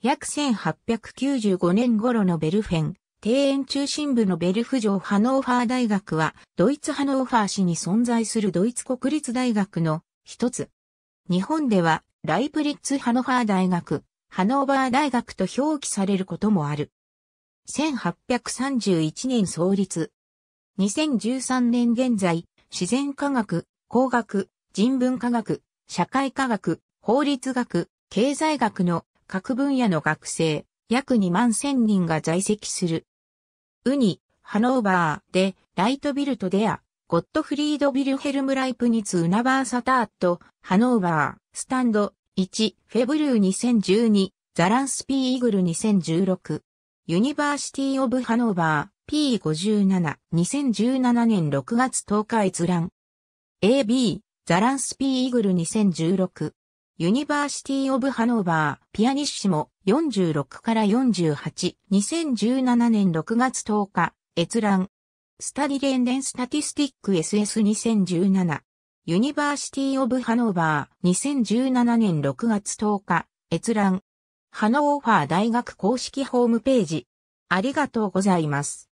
約1895年頃のベルフェン、庭園中心部のベルフ城ハノーファー大学は、ドイツハノーファー市に存在するドイツ国立大学の一つ。日本では、ライプリッツハノファー大学、ハノーバー大学と表記されることもある。1831年創立。2013年現在、自然科学、工学、人文科学、社会科学、法律学、経済学の各分野の学生、約2万1000人が在籍する。ウニ、ハノーバーで、ライトビルトデア、ゴットフリード・ビルヘルム・ライプニツ・ウナバー・サターット、ハノーバー、スタンド、1、フェブルー2012、ザランス・ピー・イーグル2016、ユニバーシティ・オブ・ハノーバー、P57、2017年6月10日閲覧。AB、ザランス・ピー・イーグル2016、ユニバーシティ・オブ・ハノーバー、ピアニッシモ、46から48、2017年6月10日、閲覧。スタディレンデン・スタティスティック SS2017。ユニバーシティ・オブ・ハノーバー、2017年6月10日、閲覧。ハノーファー大学公式ホームページ。ありがとうございます。